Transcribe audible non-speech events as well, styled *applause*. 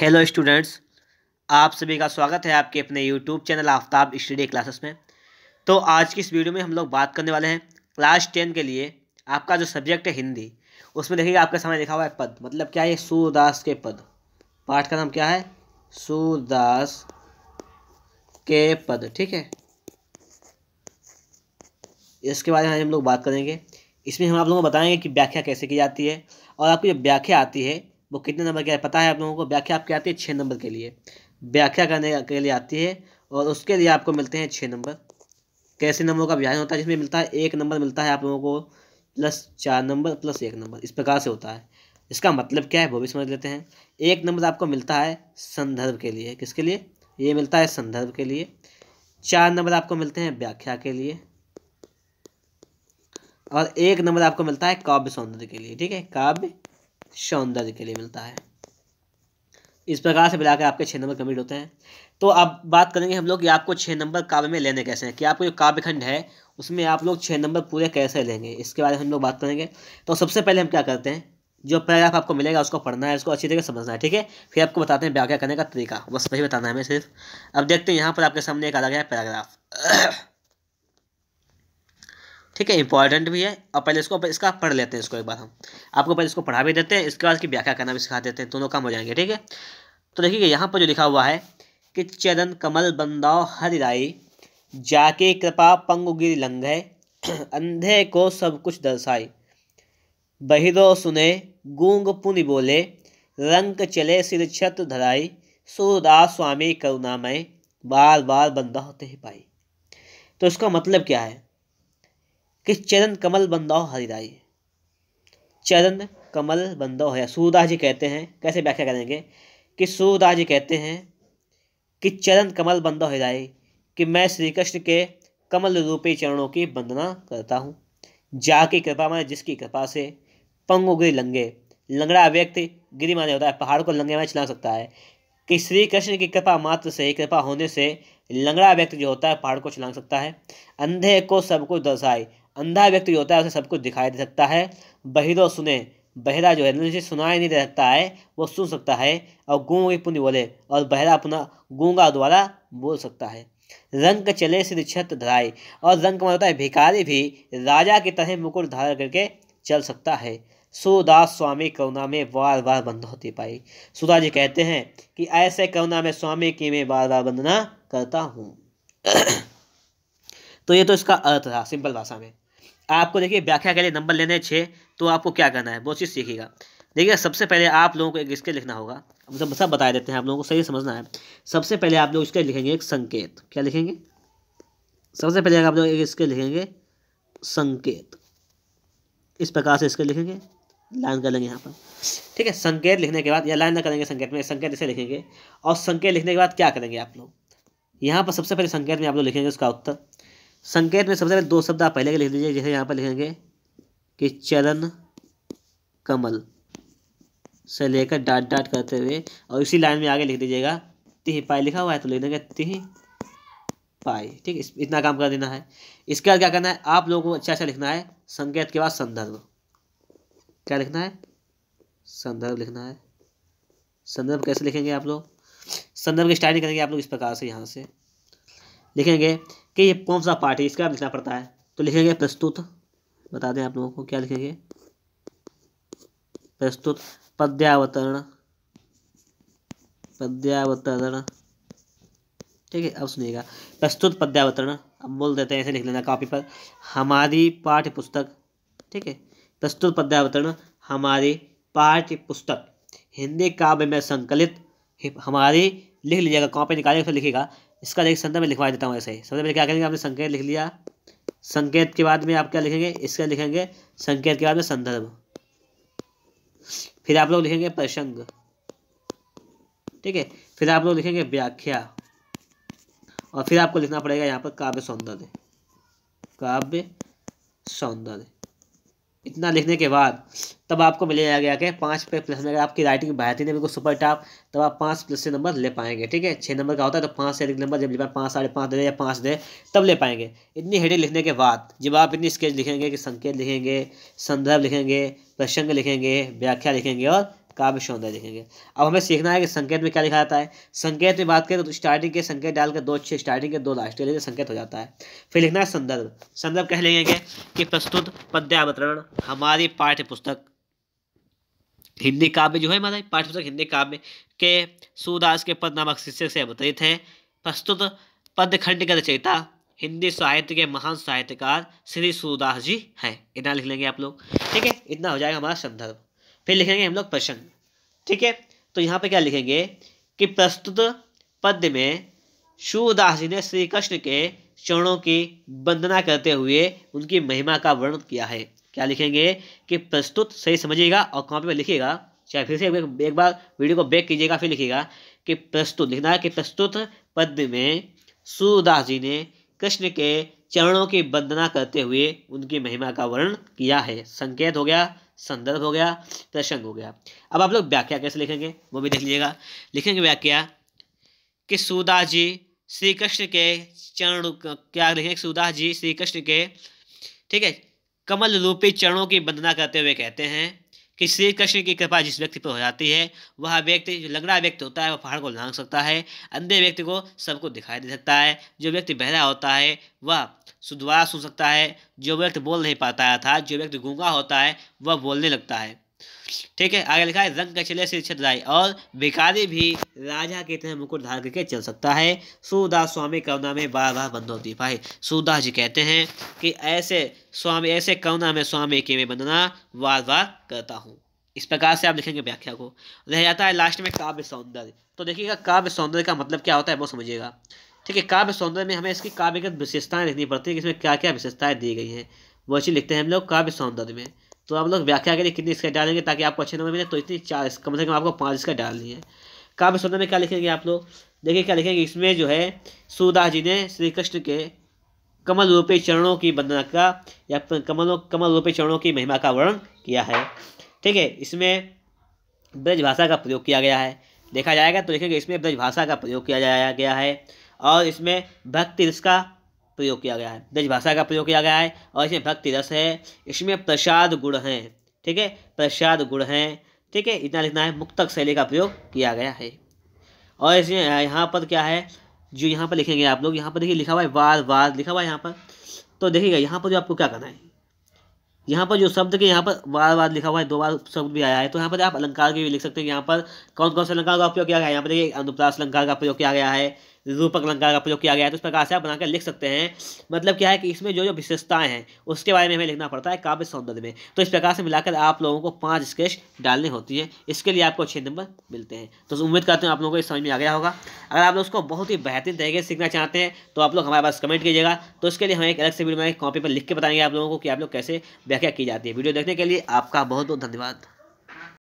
hello students आप सभी का स्वागत है आपके अपने YouTube channel Aftab study classes में तो आज की इस वीडियो में हम लोग बात करने वाले हैं क्लास टेन के लिए आपका जो सब्जेक्ट है हिंदी उसमें देखिए आपके सामने लिखा हुआ है पद मतलब क्या है सूरदास के पद पाठ का नाम क्या है सूरदास के पद ठीक है इसके बारे में हम लोग बात करेंगे इसमें हम आप लोगों को बताएंगे कि व्याख्या कैसे की जाती है और आपकी जो व्याख्या आती है वो कितने नंबर के पता है आप लोगों को व्याख्या आपकी आती है छः नंबर के लिए व्याख्या करने के लिए आती है और उसके लिए आपको मिलते हैं छः नंबर कैसे नंबरों का व्याख्या होता है जिसमें मिलता है एक नंबर मिलता है आप लोगों को प्लस चार नंबर प्लस एक नंबर इस प्रकार से होता है इसका मतलब क्या है वो भी समझ लेते हैं एक नंबर आपको मिलता है संदर्भ के लिए किसके लिए ये मिलता है संदर्भ के लिए चार नंबर आपको मिलते हैं व्याख्या के लिए और एक नंबर आपको मिलता है काव्य सौंदर्य के लिए ठीक है काव्य सौंदर्य के लिए मिलता है इस प्रकार से मिलाकर आपके छः नंबर कंप्लीट होते हैं तो अब बात करेंगे हम लोग कि आपको छः नंबर काव्य में लेने कैसे हैं कि आपको जो काव्यखंड है उसमें आप लोग छः नंबर पूरे कैसे लेंगे इसके बारे में हम लोग बात करेंगे तो सबसे पहले हम क्या करते हैं जो पैराग्राफ आपको मिलेगा उसको पढ़ना है उसको अच्छी तरीके समझना है ठीक है फिर आपको बताते हैं व्याख्या करने का तरीका बस वही बताना है हमें सिर्फ अब देखते हैं यहाँ पर आपके सामने एक आ गया है पैराग्राफ ठीक है इंपॉर्टेंट भी है और पहले इसको इसका पढ़ लेते हैं इसको एक बार हम आपको पहले इसको पढ़ा भी देते हैं इसके बाद इसकी व्याख्या करना भी सिखा देते हैं दोनों काम हो जाएंगे ठीक है तो देखिए यहाँ पर जो लिखा हुआ है कि चरण कमल बंदाओ हरिराई जाके कृपा पंगुगिर लंघे *clears throat* अंधे को सब कुछ दर्शाई बहिरो सुने गूंग पुनि बोले रंग चले सिर छत धराई सूरदास स्वामी करुणामय बार बार बंदा होते ही पाई तो इसका मतलब क्या है कि चरण कमल बंदाओ हरिराई चरण कमल बंदो है सूरदास जी कहते हैं कैसे व्याख्या करेंगे कि सूरदास जी कहते हैं कि चरण कमल बंदो हिराई कि मैं श्री कृष्ण के कमल रूपी चरणों की वंदना करता हूँ जा की कृपा माने जिसकी कृपा से पंगु गिरी लंगे लंगड़ा व्यक्ति गिरी माने होता है पहाड़ को लंगे में चला सकता है कि श्री कृष्ण की कृपा मात्र से कृपा होने से लंगड़ा व्यक्ति जो होता है पहाड़ को चला सकता है अंधे को सबको दर्शाए अंधा व्यक्ति जो होता है उसे सब कुछ दिखाई दे सकता है बहिरो सुने बहरा जो है जिसे सुनाई नहीं दे सकता है वो सुन सकता है और गूंग पुण्य बोले और बहरा अपना गूंगा द्वारा बोल सकता है रंग चले सिर छत धराए और रंग मतलब होता है भिकारी भी राजा की तरह मुकुट धारण करके चल सकता है सुदास स्वामी करुणा में बार बार बंद होती पाई सुधा जी कहते हैं कि ऐसे करुणा में स्वामी की मैं बार बार वंदना करता हूँ *coughs* तो ये तो इसका अर्थ था सिंपल भाषा में आपको देखिए व्याख्या के लिए नंबर लेने हैं छः तो आपको क्या करना है वो चीज़ सीखेगा देखिए सबसे पहले आप लोगों को एक स्केल लिखना होगा हम सब बता देते हैं आप लोगों को सही समझना है सबसे पहले आप लोग इसके लिखेंगे एक संकेत क्या लिखेंगे सबसे पहले आप लोग एक इसके लिखेंगे संकेत इस प्रकार से इसके लिखेंगे लाइन कर लेंगे यहाँ पर ठीक है संकेत लिखने के बाद या लाइन ना करेंगे संकेत में संकेत इसे लिखेंगे और संकेत लिखने के बाद क्या करेंगे आप लोग यहाँ पर सबसे पहले संकेत में आप लोग लिखेंगे उसका उत्तर संकेत में सबसे पहले दो शब्द आप पहले के लिख दीजिए जैसे यहाँ पर लिखेंगे कि चरण कमल से लेकर डाट डाट करते हुए और इसी लाइन में आगे लिख दीजिएगा तिह पाई लिखा हुआ है तो लिख देंगे तिह पाई ठीक है इतना काम कर देना है इसके बाद क्या करना है आप लोगों को अच्छा अच्छा लिखना है संकेत के बाद संदर्भ क्या लिखना है संदर्भ लिखना है संदर्भ कैसे लिखेंगे आप लोग संदर्भ की स्टाइल करेंगे आप लोग इस प्रकार से यहाँ से लिखेंगे कि ये कौन सा पार्ट है इसका आप लिखना पड़ता है तो लिखेंगे प्रस्तुत बता दें आप लोगों को क्या लिखेंगे प्रस्तुत पद्यावतरण पद्यावतरण ठीक है अब सुनिएगा प्रस्तुत पद्यावतरण अब बोल देते हैं ऐसे लिख लेना कॉपी पर हमारी पाठ्य पुस्तक ठीक है प्रस्तुत पद्यावतरण हमारी पाठ्य पुस्तक हिंदी काव्य में संकलित हमारी लिख लीजिएगा कॉपी निकालिएगा फिर लिखेगा इसका देखिए संदर्भ में लिखवा देता हूँ ऐसे ही सबसे में क्या करेंगे आपने संकेत लिख लिया संकेत के बाद में आप क्या लिखेंगे इसका लिखेंगे संकेत के बाद में संदर्भ फिर आप लोग लिखेंगे प्रसंग ठीक है फिर आप लोग लिखेंगे व्याख्या और फिर आपको लिखना पड़ेगा यहाँ पर काव्य सौंदर्य काव्य सौंदर्य इतना लिखने के बाद तब आपको मिलेगा गया कि पाँच पे प्लस में अगर आपकी राइटिंग बहती नहीं बिल्कुल सुपर टॉप तब आप पाँच प्लस से नंबर ले पाएंगे ठीक है छः नंबर का होता है तो पाँच से एक नंबर जब ले पाए पाँच साढ़े पाँच दे या पाँच दे तब ले पाएंगे इतनी हेडिंग लिखने के बाद जब आप इतनी स्केच लिखेंगे कि संकेत लिखेंगे संदर्भ लिखेंगे प्रसंग लिखेंगे व्याख्या लिखेंगे और काव्य सौंदर्य देखेंगे अब हमें सीखना है कि संकेत में क्या लिखा जाता है संकेत में बात करें तो स्टार्टिंग के संकेत डालकर दो छः स्टार्टिंग के दो लास्ट के संकेत हो जाता है फिर लिखना है संदर्भ संदर्भ कह लेंगे कि प्रस्तुत पद्यावतरण हमारी पाठ्य पुस्तक हिंदी काव्य जो है हमारा पाठ्य पुस्तक हिंदी काव्य के सूदास के पद नामक शीर्षक से अवतरित है प्रस्तुत पद्य खंड के रचयिता हिंदी साहित्य के महान साहित्यकार श्री सूदास जी हैं इतना लिख लेंगे आप लोग ठीक है इतना हो जाएगा हमारा संदर्भ फिर लिखेंगे हम लोग प्रश्न ठीक है तो यहाँ पे क्या लिखेंगे कि प्रस्तुत पद्य में शुदास जी ने श्री कृष्ण के चरणों की वंदना करते हुए उनकी महिमा का वर्णन किया है क्या लिखेंगे कि प्रस्तुत सही समझिएगा और कॉपी में लिखिएगा चाहे फिर से एक बार वीडियो को बैक कीजिएगा फिर लिखिएगा कि प्रस्तुत लिखना है कि प्रस्तुत पद्य में सूदास जी ने कृष्ण के चरणों की वंदना करते हुए उनकी महिमा का वर्णन किया है संकेत हो गया संदर्भ हो गया प्रसंग हो गया अब आप लोग व्याख्या कैसे लिखेंगे वो भी देख लीजिएगा लिखेंगे व्याख्या कि सुदा जी श्री कृष्ण के चरण क्या लिखेंगे सुदा जी श्री कृष्ण के ठीक है कमल रूपी चरणों की वंदना करते हुए कहते हैं कि श्री कृष्ण की कृपा जिस व्यक्ति पर हो जाती है वह व्यक्ति जो लंगड़ा व्यक्ति होता है वह पहाड़ को लांग सकता है अंधे व्यक्ति को सबको दिखाई दे सकता है जो व्यक्ति बहरा होता है वह दोबारा सुन सकता है जो व्यक्ति बोल नहीं पाता था जो व्यक्ति गूंगा होता है वह बोलने लगता है ठीक है आगे लिखा है रंग के चले से छतराई और भिखारी भी राजा के तरह मुकुट धार करके चल सकता है सूदास स्वामी करुणा में बार बार बंदोती भाई सूदास जी कहते हैं कि ऐसे स्वामी ऐसे करुणा में स्वामी के में बंधना बार बार करता हूँ इस प्रकार से आप लिखेंगे व्याख्या को रह जाता है लास्ट में काव्य सौंदर्य तो देखिएगा काव्य सौंदर्य का मतलब क्या होता है वो समझिएगा ठीक है काव्य सौंदर्य में हमें इसकी काव्यगत विशेषताएं लिखनी पड़ती है कि इसमें क्या क्या विशेषताएं दी गई हैं वो चीज़ लिखते हैं हम लोग काव्य सौंदर्य में तो आप लोग व्याख्या के लिए कितनी इसका डालेंगे ताकि आपको अच्छे नंबर मिले तो इतनी चार कम से कम आपको पाँच इसका डालनी है काव्य सौंदर्य में क्या लिखेंगे आप लोग देखिए क्या लिखेंगे इसमें जो है सूदास जी ने श्री कृष्ण के कमल रूपी चरणों की वंदना का या कमलों कमल रूपी चरणों की महिमा का वर्णन किया है ठीक है इसमें ब्रज भाषा का प्रयोग किया गया है देखा जाएगा तो देखेंगे इसमें ब्रज भाषा का प्रयोग किया जाया गया है और इसमें भक्ति रस का प्रयोग किया गया है ब्रजभाषा का प्रयोग किया गया है और इसमें भक्ति रस है इसमें प्रसाद गुण हैं ठीक है प्रसाद गुण हैं ठीक है इतना लिखना है मुक्तक शैली का प्रयोग किया गया है और इसमें यहाँ पर क्या है जो यहाँ पर लिखेंगे आप लोग यहाँ पर देखिए लिखा हुआ है वार वार लिखा हुआ है यहाँ पर तो देखिएगा यहाँ पर जो आपको क्या करना है यहाँ पर जो शब्द के यहाँ पर बार बार लिखा हुआ है दो बार शब्द भी आया है तो यहाँ पर आप अलंकार के भी लिख सकते हैं यहाँ पर कौन कौन से अलंकार का प्रयोग किया गया है यहाँ पर देखिए अनुप्रास अलंकार का प्रयोग किया गया है रूपक अलंकार का प्रयोग किया गया है तो इस प्रकार से आप बनाकर लिख सकते हैं मतलब क्या है कि इसमें जो जो विशेषताएं हैं उसके बारे में हमें लिखना पड़ता है काव्य सौंदर्य में तो इस प्रकार से मिलाकर आप लोगों को पाँच स्केच डालनी होती है इसके लिए आपको अच्छे नंबर मिलते हैं तो उम्मीद करते हैं आप लोगों को समझ में आ गया होगा अगर आप लोग उसको बहुत ही बेहतरीन तरीके से सीखना चाहते हैं तो आप लोग हमारे पास कमेंट कीजिएगा तो उसके लिए हमें एक अलग से वीडियो में कॉपी पर लिख के बताएंगे आप लोगों को कि आप लोग कैसे व्याख्या की जाती है वीडियो देखने के लिए आपका बहुत बहुत धन्यवाद